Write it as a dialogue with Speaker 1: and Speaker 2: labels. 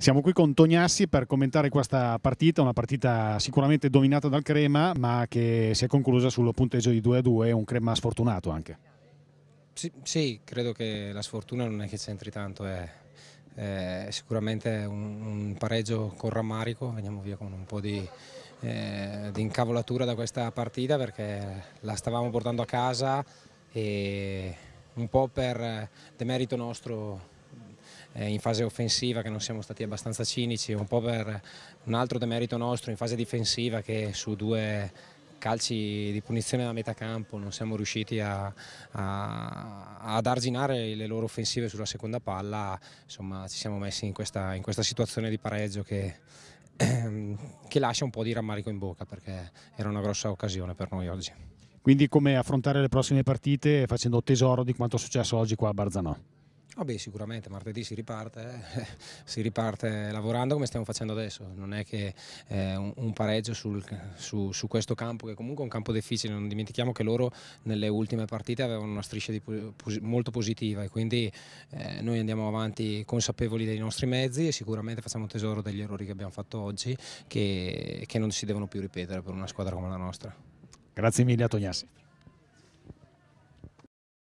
Speaker 1: Siamo qui con Tognassi per commentare questa partita, una partita sicuramente dominata dal Crema, ma che si è conclusa sul punteggio di 2-2, un Crema sfortunato
Speaker 2: anche. Sì, sì, credo che la sfortuna non è che c'entri tanto, è, eh. eh, è sicuramente un, un, pareggio con rammarico, veniamo via con un po' di, eh, di incavolatura da questa partita perché la stavamo portando a casa e un po' per demerito nostro eh, in fase offensiva che non siamo stati abbastanza cinici, un po' per un altro demerito nostro in fase difensiva che su due calci di punizione da metà campo non siamo riusciti a, a, ad arginare le loro offensive sulla seconda palla, insomma ci siamo messi in questa, in questa situazione di pareggio che, ehm, che lascia un po' di rammarico in bocca perché era una grossa occasione per noi oggi.
Speaker 1: Quindi come affrontare le prossime partite facendo tesoro di quanto è successo oggi qua a Barzanò?
Speaker 2: Oh beh, sicuramente martedì si riparte, eh? si riparte lavorando come stiamo facendo adesso, non è che eh, un, un, pareggio sul, su, su, questo campo che comunque è un campo difficile, non dimentichiamo che loro nelle ultime partite avevano una striscia di, molto positiva e quindi eh, noi andiamo avanti consapevoli dei nostri mezzi e sicuramente facciamo tesoro degli errori che abbiamo fatto oggi che, che non si devono più ripetere per una squadra come la nostra. Grazie mille a Tognassi.